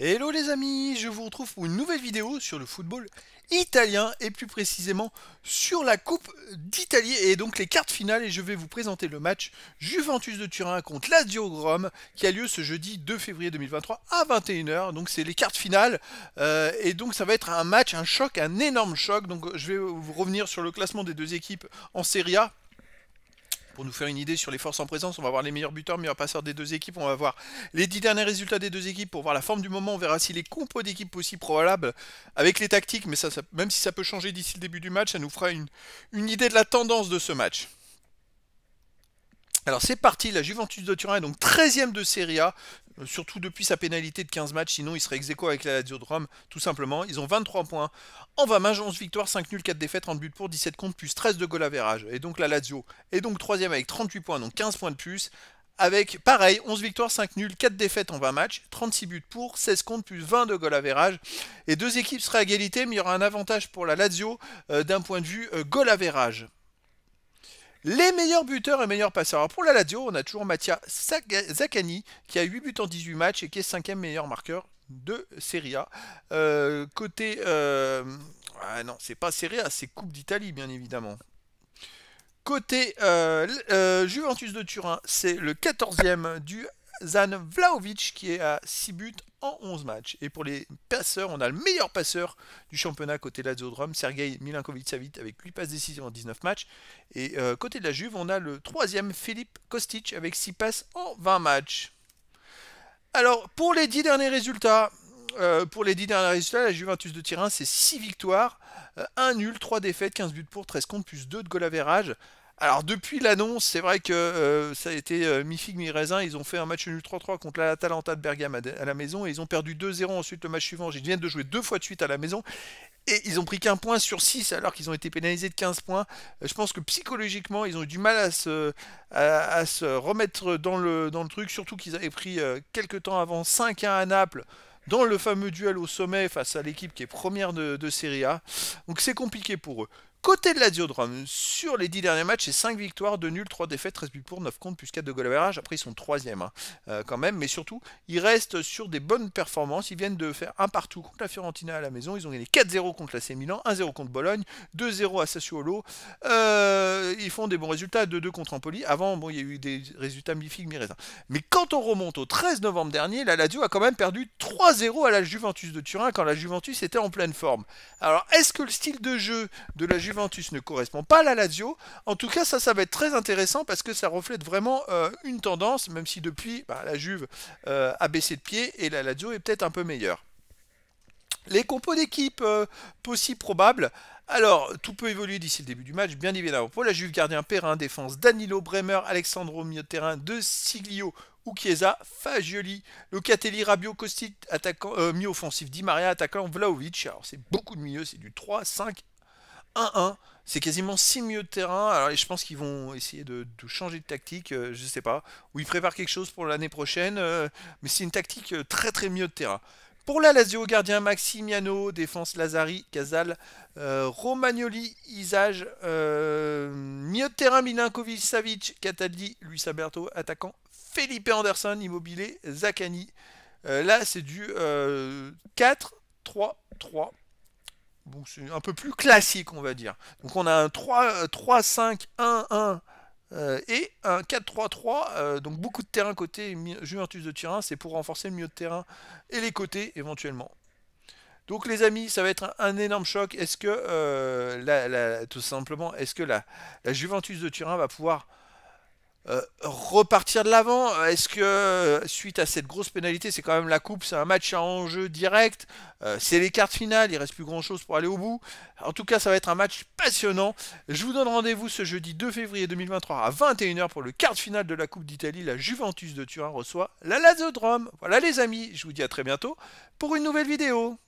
Hello les amis, je vous retrouve pour une nouvelle vidéo sur le football italien et plus précisément sur la Coupe d'Italie et donc les cartes finales et je vais vous présenter le match Juventus de Turin contre Lazio Rome qui a lieu ce jeudi 2 février 2023 à 21h donc c'est les cartes finales euh, et donc ça va être un match, un choc, un énorme choc donc je vais vous revenir sur le classement des deux équipes en Serie A pour nous faire une idée sur les forces en présence. On va voir les meilleurs buteurs, meilleurs passeurs des deux équipes. On va voir les dix derniers résultats des deux équipes pour voir la forme du moment. On verra si les compos d'équipe aussi probables avec les tactiques, mais ça, même si ça peut changer d'ici le début du match, ça nous fera une, une idée de la tendance de ce match. Alors c'est parti, la Juventus de Turin est donc 13ème de Serie A, euh, surtout depuis sa pénalité de 15 matchs, sinon il serait ex avec la Lazio de Rome, tout simplement. Ils ont 23 points en 20 matchs, 11 victoires, 5 nuls, 4 défaites, 30 buts pour, 17 comptes, plus 13 de goal à Et donc la Lazio est donc 3 avec 38 points, donc 15 points de plus. Avec, pareil, 11 victoires, 5 nuls, 4 défaites en 20 matchs, 36 buts pour, 16 comptes, plus 20 de goal à Et deux équipes seraient à égalité, mais il y aura un avantage pour la Lazio euh, d'un point de vue euh, goal à les meilleurs buteurs et meilleurs passeurs. Alors pour la Lazio, on a toujours Mattia Zaccani qui a 8 buts en 18 matchs et qui est 5ème meilleur marqueur de Serie A. Euh, côté. Euh, ah non, c'est pas Serie A, c'est Coupe d'Italie, bien évidemment. Côté euh, Juventus de Turin, c'est le 14e du Zan Vlaovic qui est à 6 buts en 11 matchs. Et pour les passeurs, on a le meilleur passeur du championnat côté Lazio la Sergei milinkovic savit avec 8 passes décisives en 19 matchs. Et euh, côté de la Juve, on a le troisième Philippe Kostic avec 6 passes en 20 matchs. Alors pour les 10 derniers résultats, euh, pour les 10 derniers résultats, la Juventus de Tirin c'est 6 victoires, 1 euh, nul, 3 défaites, 15 buts pour, 13 comptes, plus 2 de goal verrage, alors depuis l'annonce, c'est vrai que euh, ça a été euh, mi raisin Ils ont fait un match nul 3-3 contre l'Atalanta de Bergame à, la maison et ils ont perdu 2-0 ensuite le match suivant. Ils viennent de jouer deux fois de suite à la maison et ils ont pris qu'un point sur 6 alors qu'ils ont été pénalisés de 15 points. Euh, je pense que psychologiquement, ils ont eu du mal à se, remettre dans le, truc, surtout qu'ils avaient pris quelques temps avant 5-1 à Naples dans le fameux duel au sommet face à l'équipe qui est première de, de Serie A. Donc c'est compliqué pour eux. Côté de la Diodrome, sur les 10 derniers matchs, c'est 5 victoires, 2 nuls, 3 défaites, 13 buts pour, 9 contre plus 4 de goal Après, ils sont 3 hein, euh, quand même, mais surtout, ils restent sur des bonnes performances. Ils viennent de faire un partout contre la Fiorentina à la maison. Ils ont gagné 4-0 contre la C Milan, 1-0 contre Bologne, 2-0 à Sassuolo. Euh, ils font des bons résultats, 2-2 contre Empoli. Avant, bon, il y a eu des résultats mi Mireza, Mais quand on remonte au 13 novembre dernier, la Lazio a quand même perdu 3-0 à la Juventus de Turin quand la Juventus était en pleine forme. Alors, est-ce que le style de jeu de la Juventus Juventus ne correspond pas à la Lazio. En tout cas, ça, ça va être très intéressant parce que ça reflète vraiment euh, une tendance, même si depuis, bah, la Juve euh, a baissé de pied et la Lazio est peut-être un peu meilleure. Les compos d'équipe possible euh, possibles probables. Alors, tout peut évoluer d'ici le début du match, bien évidemment. Pour la Juve, gardien Perrin, défense Danilo, Bremer, Alexandro, milieu de terrain, De Siglio, Uchiesa, Fagioli, Locatelli, Rabio, Costit, attaquant, offensif, Di Maria, attaquant, Vlaovic. Alors, c'est beaucoup de milieu c'est du 3, 5 1-1. C'est quasiment 6 milieux de terrain. Alors, je pense qu'ils vont essayer de, changer de tactique, je euh, je sais pas. Ou ils préparent quelque chose pour l'année prochaine. Euh, mais c'est une tactique euh, très très mieux de terrain. Pour la Lazio, gardien Maximiano, défense Lazari, Casal, Romagnoli, Isage, Mieux de terrain Milinkovic, Savic, Cataldi, Luis Alberto, attaquant Felipe Anderson, Immobilier, Zakani. là, c'est du 4-3-3 c'est un peu plus classique, on va dire. Donc on a un 3, 3 5, 1, 1 et un 4-3-3. Euh, donc beaucoup de terrain côté Juventus de Turin. C'est pour renforcer le milieu de terrain et les côtés éventuellement. Donc les amis, ça va être un, énorme choc. Est-ce que, euh, tout simplement, est-ce que la Juventus de Turin va pouvoir euh, repartir de l'avant Est-ce que euh, suite à cette grosse pénalité, c'est quand même la coupe, c'est un match à jeu direct, euh, c'est les cartes finales, il reste plus grand chose pour aller au bout. En tout cas, ça va être un match passionnant. Je vous donne rendez-vous ce jeudi 2 février 2023 à 21h pour le quart de finale de la Coupe d'Italie. La Juventus de Turin reçoit la Lazio Voilà les amis, je vous dis à très bientôt pour une nouvelle vidéo.